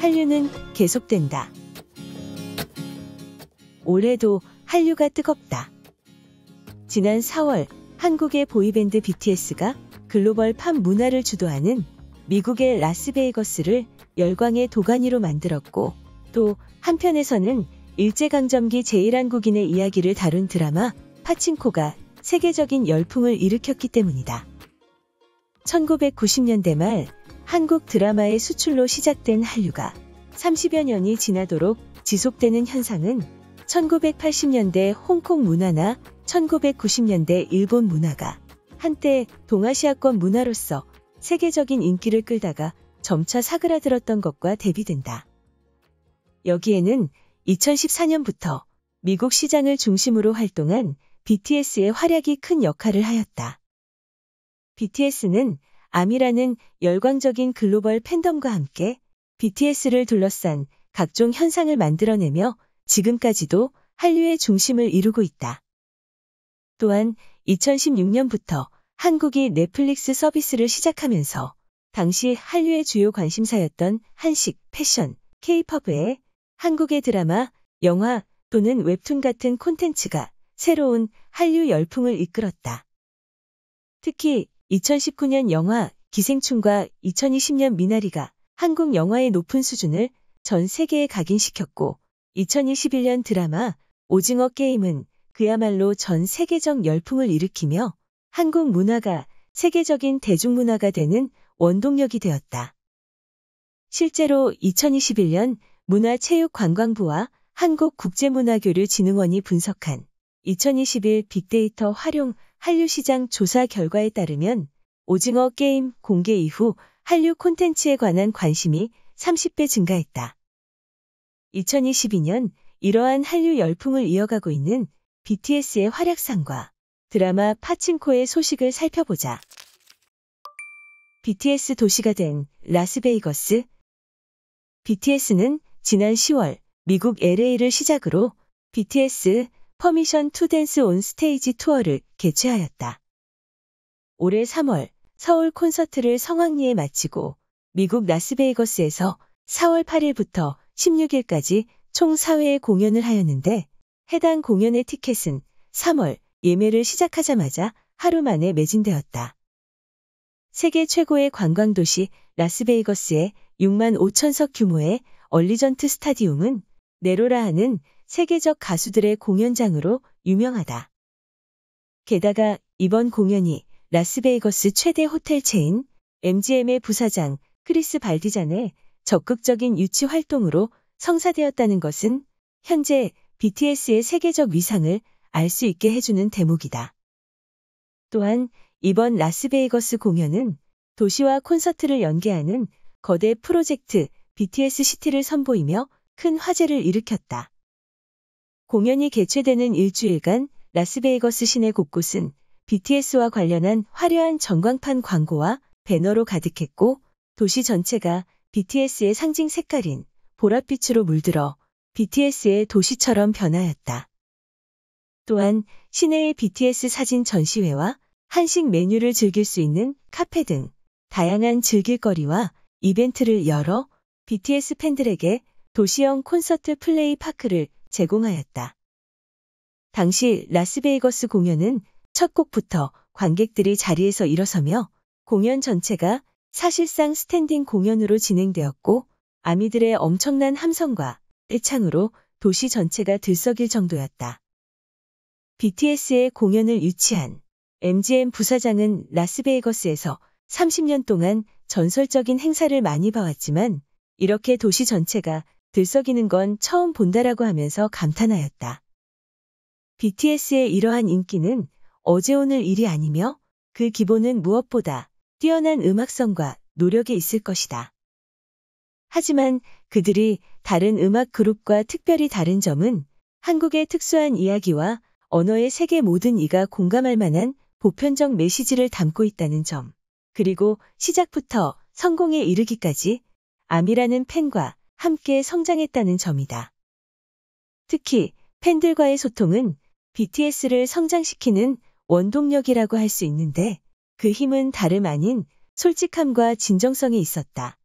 한류는 계속된다. 올해도 한류가 뜨겁다. 지난 4월 한국의 보이밴드 BTS가 글로벌 팝 문화를 주도하는 미국의 라스베이거스를 열광의 도가니로 만들었고 또 한편에서는 일제강점기 제1한국인의 이야기를 다룬 드라마 파친코가 세계적인 열풍을 일으켰기 때문이다. 1990년대 말 한국 드라마의 수출로 시작된 한류가 30여 년이 지나도록 지속되는 현상은 1980년대 홍콩 문화나 1990년대 일본 문화가 한때 동아시아권 문화로서 세계적인 인기를 끌다가 점차 사그라들었던 것과 대비된다. 여기에는 2014년부터 미국 시장을 중심으로 활동한 BTS의 활약이 큰 역할을 하였다. BTS는 아미라는 열광적인 글로벌 팬덤과 함께 BTS를 둘러싼 각종 현상을 만들어내며 지금까지도 한류의 중심을 이루고 있다. 또한 2016년부터 한국이 넷플릭스 서비스를 시작하면서 당시 한류의 주요 관심사였던 한식, 패션, 케이팝 외에 한국의 드라마, 영화 또는 웹툰 같은 콘텐츠가 새로운 한류 열풍을 이끌었다. 특히 2019년 영화 기생충과 2020년 미나리가 한국 영화의 높은 수준을 전 세계에 각인시켰고 2021년 드라마 오징어 게임은 그야말로 전 세계적 열풍을 일으키며 한국 문화가 세계적인 대중문화가 되는 원동력이 되었다. 실제로 2021년 문화체육관광부와 한국국제문화교류진흥원이 분석한 2021 빅데이터 활용 한류 시장 조사 결과에 따르면 오징어 게임 공개 이후 한류 콘텐츠에 관한 관심이 30배 증가했다. 2022년 이러한 한류 열풍을 이어가고 있는 BTS의 활약상과 드라마 파친코의 소식을 살펴보자. BTS 도시가 된 라스베이거스 BTS는 지난 10월 미국 LA를 시작으로 BTS 퍼미션 투 댄스 온 스테이지 투어를 개최하였다. 올해 3월 서울 콘서트를 성황리에 마치고 미국 라스베이거스에서 4월 8일부터 16일까지 총 4회의 공연을 하였는데 해당 공연의 티켓은 3월 예매를 시작하자마자 하루 만에 매진되었다. 세계 최고의 관광도시 라스베이거스의 6만 5천석 규모의 얼리전트 스타디움은 네로라 하는 세계적 가수들의 공연장으로 유명하다. 게다가 이번 공연이 라스베이거스 최대 호텔 체인 MGM의 부사장 크리스 발디잔의 적극적인 유치 활동으로 성사되었다는 것은 현재 BTS의 세계적 위상을 알 수 있게 해주는 대목이다. 또한 이번 라스베이거스 공연은 도시와 콘서트를 연계하는 거대 프로젝트 BTS 시티를 선보이며 큰 화제를 일으켰다. 공연이 개최되는 일주일간 라스베이거스 시내 곳곳은 BTS와 관련한 화려한 전광판 광고와 배너로 가득했고 도시 전체가 BTS의 상징 색깔인 보랏빛으로 물들어 BTS의 도시처럼 변하였다. 또한 시내의 BTS 사진 전시회와 한식 메뉴를 즐길 수 있는 카페 등 다양한 즐길거리와 이벤트를 열어 BTS 팬들에게 도시형 콘서트 플레이 파크를 제공하였다. 당시 라스베이거스 공연은 첫 곡부터 관객들이 자리에서 일어서며 공연 전체가 사실상 스탠딩 공연으로 진행되었고 아미들의 엄청난 함성과 떼창으로 도시 전체가 들썩일 정도였다. BTS의 공연을 유치한 MGM 부사장은 라스베이거스에서 30년 동안 전설적인 행사를 많이 봐왔지만 이렇게 도시 전체가 들썩이는 건 처음 본다라고 하면서 감탄하였다. BTS의 이러한 인기는 어제 오늘 일이 아니며 그 기본은 무엇보다 뛰어난 음악성과 노력에 있을 것이다. 하지만 그들이 다른 음악 그룹과 특별히 다른 점은 한국의 특수한 이야기와 언어의 세계 모든 이가 공감할 만한 보편적 메시지를 담고 있다는 점, 그리고 시작부터 성공에 이르기까지 암이라는 팬과 함께 성장했다는 점이다. 특히 팬들과의 소통은 BTS를 성장시키는 원동력이라고 할 수 있는데 그 힘은 다름 아닌 솔직함과 진정성이 있었다.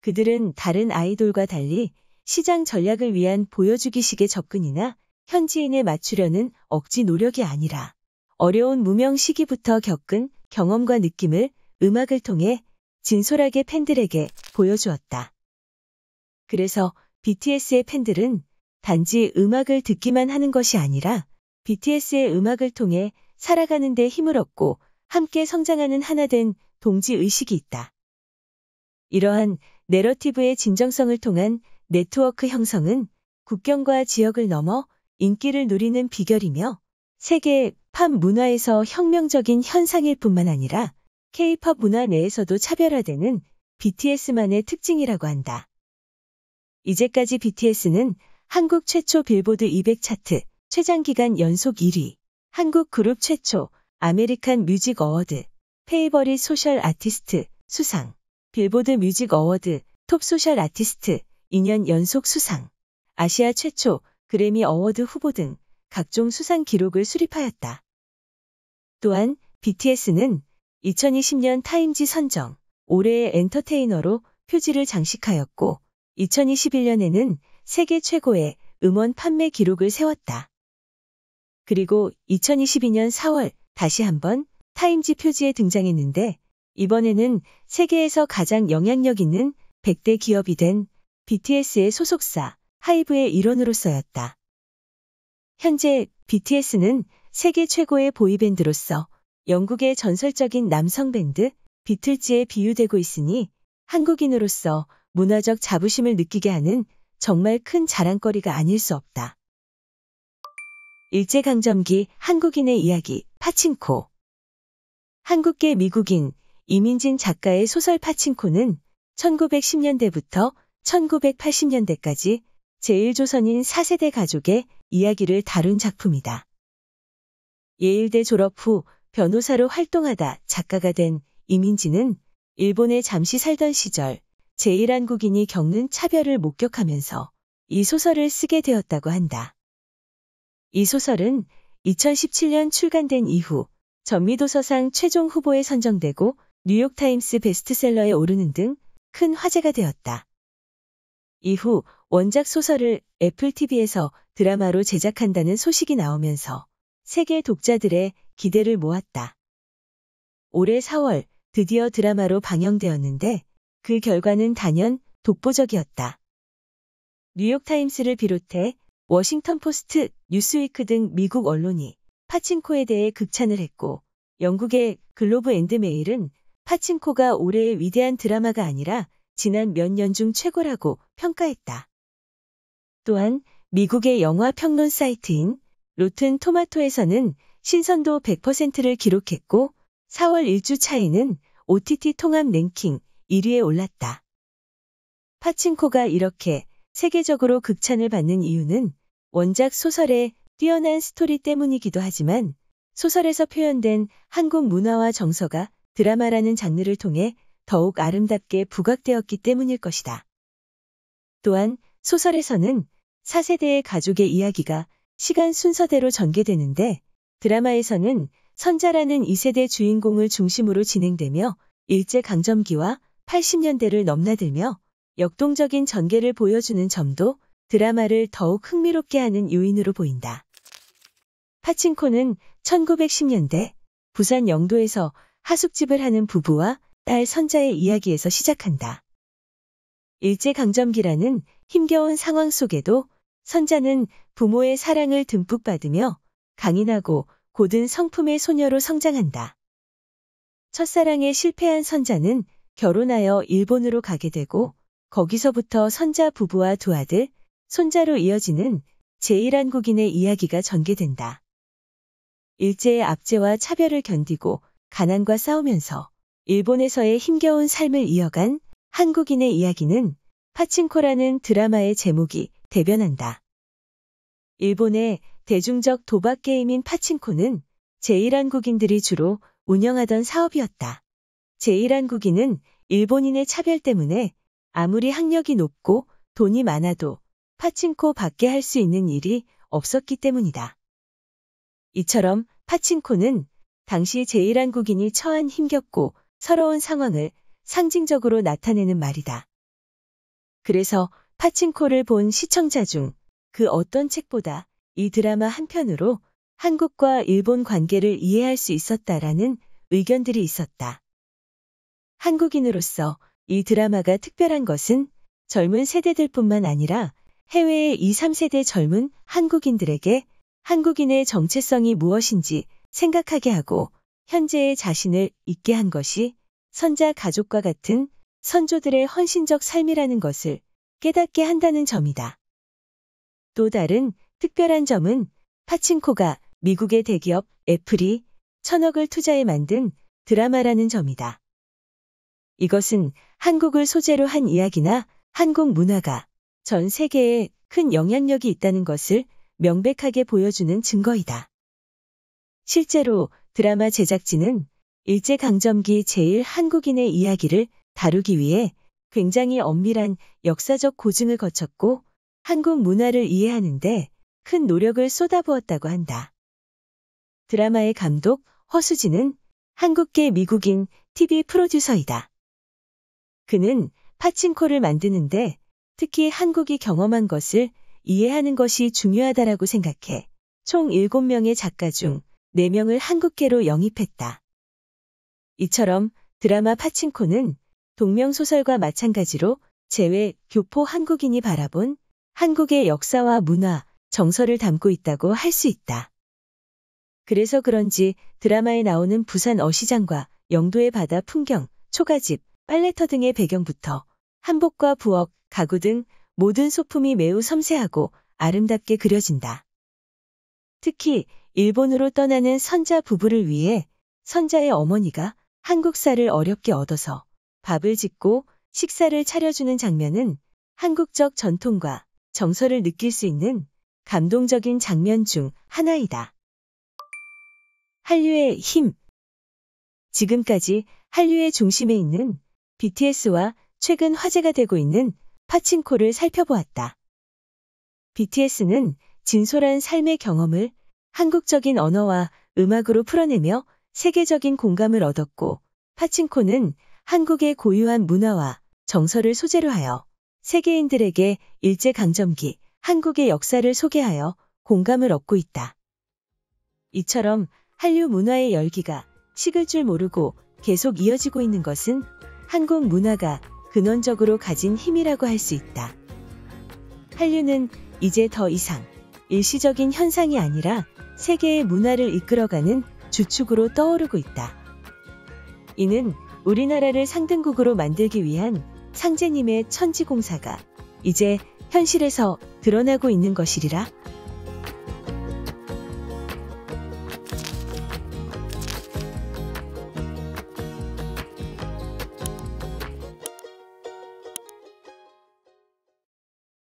그들은 다른 아이돌과 달리 시장 전략을 위한 보여주기식의 접근이나 현지인에 맞추려는 억지 노력이 아니라 어려운 무명 시기부터 겪은 경험과 느낌을 음악을 통해 진솔하게 팬들에게 보여주었다. 그래서 BTS의 팬들은 단지 음악을 듣기만 하는 것이 아니라 BTS의 음악을 통해 살아가는 데 힘을 얻고 함께 성장하는 하나된 동지 의식이 있다. 이러한 내러티브의 진정성을 통한 네트워크 형성은 국경과 지역을 넘어 인기를 누리는 비결이며 세계 팝 문화에서 혁명적인 현상일 뿐만 아니라 k p o p 문화 내에서도 차별화되는 BTS만의 특징이라고 한다. 이제까지 BTS는 한국 최초 빌보드 200 차트 최장기간 연속 1위, 한국 그룹 최초 아메리칸 뮤직 어워드, 페이버릿 소셜 아티스트 수상, 빌보드 뮤직 어워드 톱 소셜 아티스트 2년 연속 수상, 아시아 최초 그래미 어워드 후보 등 각종 수상 기록을 수립하였다. 또한 BTS는 2020년 타임지 선정 올해의 엔터테이너로 표지를 장식하였고 2021년에는 세계 최고의 음원 판매 기록을 세웠다. 그리고 2022년 4월 다시 한번 타임지 표지에 등장했는데 이번에는 세계에서 가장 영향력 있는 100대 기업이 된 BTS의 소속사 하이브의 일원으로 써였다. 현재 BTS는 세계 최고의 보이밴드로서 영국의 전설적인 남성 밴드 비틀즈에 비유되고 있으니 한국인으로서 문화적 자부심을 느끼게 하는 정말 큰 자랑거리가 아닐 수 없다. 일제강점기 한국인의 이야기 파친코 한국계 미국인 이민진 작가의 소설 파친코는 1910년대부터 1980년대까지 제1조선인 4세대 가족의 이야기를 다룬 작품이다. 예일대 졸업 후 변호사로 활동하다 작가가 된 이민진은 일본에 잠시 살던 시절 제1한국인이 겪는 차별을 목격하면서 이 소설을 쓰게 되었다고 한다. 이 소설은 2017년 출간된 이후 전미도서상 최종 후보에 선정되고 뉴욕타임스 베스트셀러에 오르는 등 큰 화제가 되었다. 이후 원작 소설을 애플TV에서 드라마로 제작한다는 소식이 나오면서 세계 독자들의 기대를 모았다. 올해 4월 드디어 드라마로 방영되었는데 그 결과는 단연 독보적이었다. 뉴욕타임스를 비롯해 워싱턴 포스트, 뉴스위크 등 미국 언론이 파친코에 대해 극찬을 했고 영국의 글로브 앤드 메일은 파친코가 올해의 위대한 드라마가 아니라 지난 몇 년 중 최고라고 평가했다. 또한 미국의 영화 평론 사이트인 로튼 토마토에서는 신선도 100%를 기록했고 4월 1주 차이는 OTT 통합 랭킹 1위에 올랐다. 파친코가 이렇게 세계적으로 극찬을 받는 이유는 원작 소설의 뛰어난 스토리 때문이기도 하지만 소설에서 표현된 한국 문화와 정서가 드라마라는 장르를 통해 더욱 아름답게 부각되었기 때문일 것이다. 또한 소설에서는 4세대의 가족의 이야기가 시간 순서대로 전개되는데 드라마에서는 선자라는 2세대 주인공을 중심으로 진행되며 일제강점기와 80년대를 넘나들며 역동적인 전개를 보여주는 점도 드라마를 더욱 흥미롭게 하는 요인으로 보인다. 파친코는 1910년대 부산 영도에서 하숙집을 하는 부부와 딸 선자의 이야기에서 시작한다. 일제강점기라는 힘겨운 상황 속에도 선자는 부모의 사랑을 듬뿍 받으며 강인하고 고든 성품의 소녀로 성장한다. 첫사랑에 실패한 선자는 결혼하여 일본으로 가게 되고 거기서부터 선자 부부와 두 아들, 손자로 이어지는 제1한국인의 이야기가 전개된다. 일제의 압제와 차별을 견디고 가난과 싸우면서 일본에서의 힘겨운 삶을 이어간 한국인의 이야기는 파친코라는 드라마의 제목이 대변한다. 일본의 대중적 도박 게임인 파친코는 제1한국인들이 주로 운영하던 사업이었다. 제1한국인은 일본인의 차별 때문에 아무리 학력이 높고 돈이 많아도 파친코 밖에 할 수 있는 일이 없었기 때문이다. 이처럼 파친코는 당시 제1한국인이 처한 힘겹고 서러운 상황을 상징적으로 나타내는 말이다. 그래서 파친코를 본 시청자 중 그 어떤 책보다 이 드라마 한편으로 한국과 일본 관계를 이해할 수 있었다라는 의견들이 있었다. 한국인으로서 이 드라마가 특별한 것은 젊은 세대들뿐만 아니라 해외의 2, 3세대 젊은 한국인들에게 한국인의 정체성이 무엇인지 생각하게 하고 현재의 자신을 있게 한 것이 선자 가족과 같은 선조들의 헌신적 삶이라는 것을 깨닫게 한다는 점이다. 또 다른 특별한 점은 파친코가 미국의 대기업 애플이 천억을 투자해 만든 드라마라는 점이다. 이것은 한국을 소재로 한 이야기나 한국 문화가 전 세계에 큰 영향력이 있다는 것을 명백하게 보여주는 증거이다. 실제로 드라마 제작진은 일제강점기 제일 한국인의 이야기를 다루기 위해 굉장히 엄밀한 역사적 고증을 거쳤고 한국 문화를 이해하는데 큰 노력을 쏟아부었다고 한다. 드라마의 감독 허수진은 한국계 미국인 TV 프로듀서이다. 그는 파친코를 만드는데 특히 한국이 경험한 것을 이해하는 것이 중요하다라고 생각해 총 7명의 작가 중 4명을 한국계로 영입했다. 이처럼 드라마 파친코는 동명소설과 마찬가지로 제외 교포 한국인이 바라본 한국의 역사와 문화, 정서를 담고 있다고 할 수 있다. 그래서 그런지 드라마에 나오는 부산 어시장과 영도의 바다 풍경, 초가집, 빨래터 등의 배경부터 한복과 부엌, 가구 등 모든 소품이 매우 섬세하고 아름답게 그려진다. 특히 일본으로 떠나는 선자 부부를 위해 선자의 어머니가 한국사를 어렵게 얻어서 밥을 짓고 식사를 차려주는 장면은 한국적 전통과 정서를 느낄 수 있는 감동적인 장면 중 하나이다. 한류의 힘 지금까지 한류의 중심에 있는 BTS와 최근 화제가 되고 있는 파친코를 살펴보았다. BTS는 진솔한 삶의 경험을 한국적인 언어와 음악으로 풀어내며 세계적인 공감을 얻었고, 파친코는 한국의 고유한 문화와 정서를 소재로 하여 세계인들에게 일제강점기 한국의 역사를 소개하여 공감을 얻고 있다. 이처럼 한류 문화의 열기가 식을 줄 모르고 계속 이어지고 있는 것은 한국 문화가 근원적으로 가진 힘이라고 할 수 있다. 한류는 이제 더 이상 일시적인 현상이 아니라 세계의 문화를 이끌어가는 주축으로 떠오르고 있다. 이는 우리나라를 상등국으로 만들기 위한 상제님의 천지공사가 이제 현실에서 드러나고 있는 것이리라.